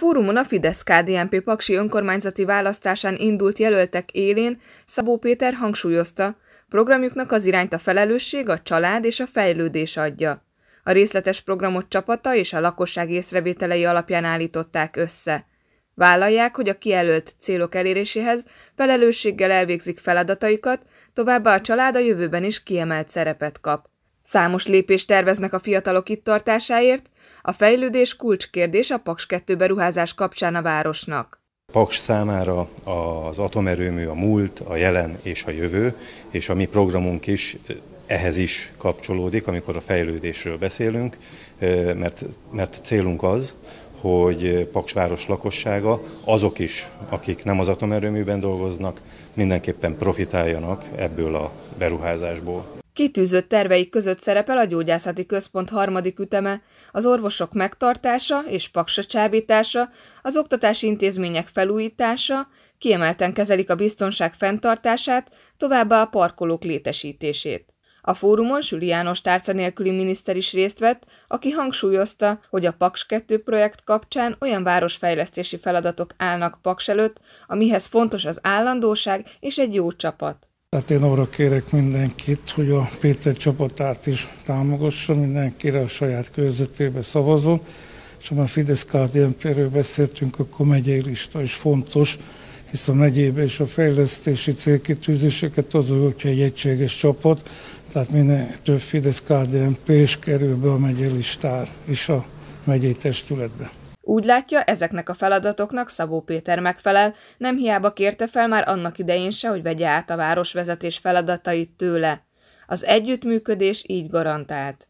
fórumon a fidesz KDMP paksi önkormányzati választásán indult jelöltek élén Szabó Péter hangsúlyozta, programjuknak az irányt a felelősség, a család és a fejlődés adja. A részletes programot csapata és a lakosság észrevételei alapján állították össze. Vállalják, hogy a kijelölt célok eléréséhez felelősséggel elvégzik feladataikat, továbbá a család a jövőben is kiemelt szerepet kap. Számos lépést terveznek a fiatalok itt tartásáért, a fejlődés kulcskérdés a Paks 2 beruházás kapcsán a városnak. Paks számára az atomerőmű a múlt, a jelen és a jövő, és a mi programunk is ehhez is kapcsolódik, amikor a fejlődésről beszélünk, mert, mert célunk az, hogy Paks város lakossága, azok is, akik nem az atomerőműben dolgoznak, mindenképpen profitáljanak ebből a beruházásból. Kitűzött terveik között szerepel a gyógyászati központ harmadik üteme, az orvosok megtartása és paksa csábítása, az oktatási intézmények felújítása, kiemelten kezelik a biztonság fenntartását, továbbá a parkolók létesítését. A fórumon Süli János tárca nélküli miniszter is részt vett, aki hangsúlyozta, hogy a Paks 2 projekt kapcsán olyan városfejlesztési feladatok állnak Paks előtt, amihez fontos az állandóság és egy jó csapat. Tehát én arra kérek mindenkit, hogy a Péter csapatát is támogassa, mindenkire a saját körzetébe szavazon, és ha már fidesz kdnp beszéltünk, akkor megyei lista is fontos, hisz a megyébe és a fejlesztési célkitűzéseket az, hogyha egy egységes csapat, tehát minél több fidesz kdnp s kerül be a megyei listára és a megyei testületbe. Úgy látja, ezeknek a feladatoknak Szabó Péter megfelel, nem hiába kérte fel már annak idején se, hogy vegye át a városvezetés feladatait tőle. Az együttműködés így garantált.